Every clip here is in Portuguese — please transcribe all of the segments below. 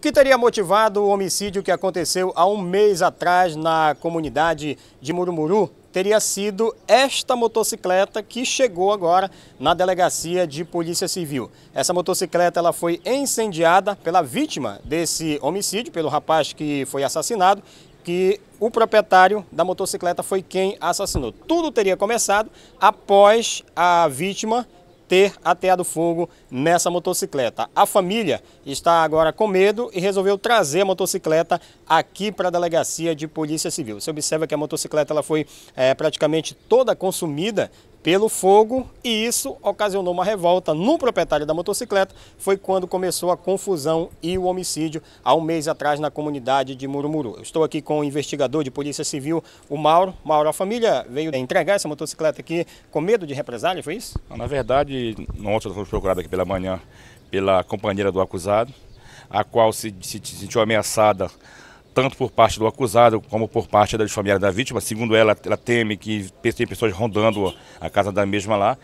O que teria motivado o homicídio que aconteceu há um mês atrás na comunidade de Murumuru teria sido esta motocicleta que chegou agora na delegacia de Polícia Civil. Essa motocicleta ela foi incendiada pela vítima desse homicídio, pelo rapaz que foi assassinado, que o proprietário da motocicleta foi quem assassinou. Tudo teria começado após a vítima ter ateado fogo nessa motocicleta. A família está agora com medo e resolveu trazer a motocicleta aqui para a delegacia de polícia civil. Você observa que a motocicleta ela foi é, praticamente toda consumida pelo fogo e isso ocasionou uma revolta no proprietário da motocicleta. Foi quando começou a confusão e o homicídio há um mês atrás na comunidade de Murumuru. Eu estou aqui com o investigador de Polícia Civil, o Mauro. Mauro, a família veio entregar essa motocicleta aqui com medo de represália, foi isso? Na verdade, nós fomos procurados aqui pela manhã pela companheira do acusado, a qual se, se, se sentiu ameaçada tanto por parte do acusado como por parte dos familiares da vítima. Segundo ela, ela teme que tem pessoas rondando a casa da mesma lá.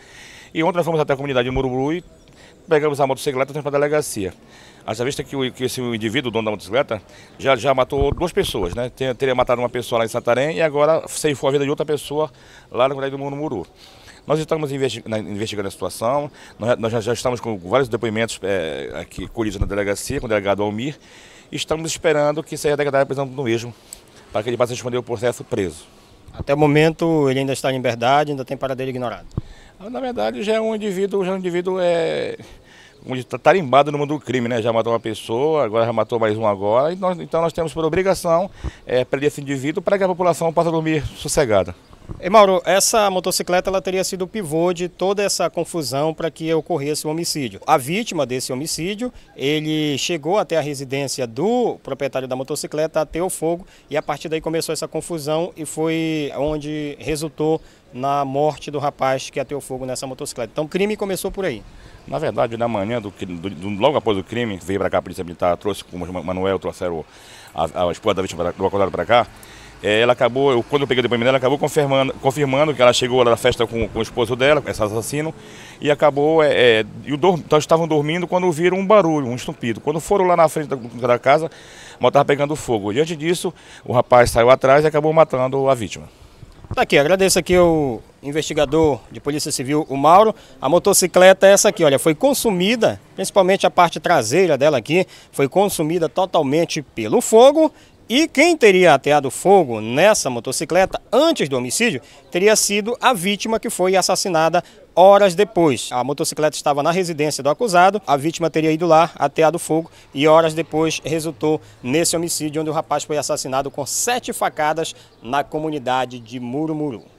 E ontem nós fomos até a comunidade de Muruburu e pegamos a motocicleta e fomos para a delegacia. Haja vista que, o, que esse indivíduo, o dono da motocicleta, já, já matou duas pessoas, né? Tem, teria matado uma pessoa lá em Santarém e agora ceifou a vida de outra pessoa lá na comunidade do Murumuru. Nós estamos né, investigando a situação, nós, já, já, estamos com vários depoimentos é, aqui colhidos na delegacia, com o delegado Almir, Estamos esperando que seja declarado a prisão do mesmo, para que ele possa responder o processo preso. Até o momento ele ainda está em liberdade, ainda tem paradeiro ignorado. Ah, na verdade, já é um indivíduo, já é um indivíduo é está tarimbado no mundo do crime, né? Já matou uma pessoa, agora já matou mais um agora. Nós, então nós temos por obrigação é, prender esse indivíduo para que a população possa dormir sossegada. E Mauro, essa motocicleta ela teria sido o pivô de toda essa confusão para que ocorresse o homicídio. A vítima desse homicídio, ele chegou até a residência do proprietário da motocicleta, ateu fogo e a partir daí começou essa confusão e foi onde resultou na morte do rapaz que ateu fogo nessa motocicleta. Então o crime começou por aí. Na verdade, na manhã, do, do, do logo após o crime, veio para cá a polícia militar, trouxe, como o Manuel trouxeram a, a esposa da vítima, do acusado para cá, é, ela acabou, eu, quando eu peguei o depoimento dela, acabou confirmando, confirmando que ela chegou lá na festa com, com o esposo dela, com esse assassino, e acabou, é, é, e o então, estavam dormindo quando ouviram um barulho, um estupido Quando foram lá na frente da, da casa, a moto estava pegando fogo. Diante disso, o rapaz saiu atrás e acabou matando a vítima. Tá aqui, agradeço aqui o investigador de Polícia Civil, o Mauro. A motocicleta é essa aqui, olha, foi consumida, principalmente a parte traseira dela aqui, foi consumida totalmente pelo fogo e quem teria ateado fogo nessa motocicleta antes do homicídio teria sido a vítima que foi assassinada horas depois. A motocicleta estava na residência do acusado, a vítima teria ido lá, ateado fogo e horas depois resultou nesse homicídio onde o rapaz foi assassinado com sete facadas na comunidade de Murumuru.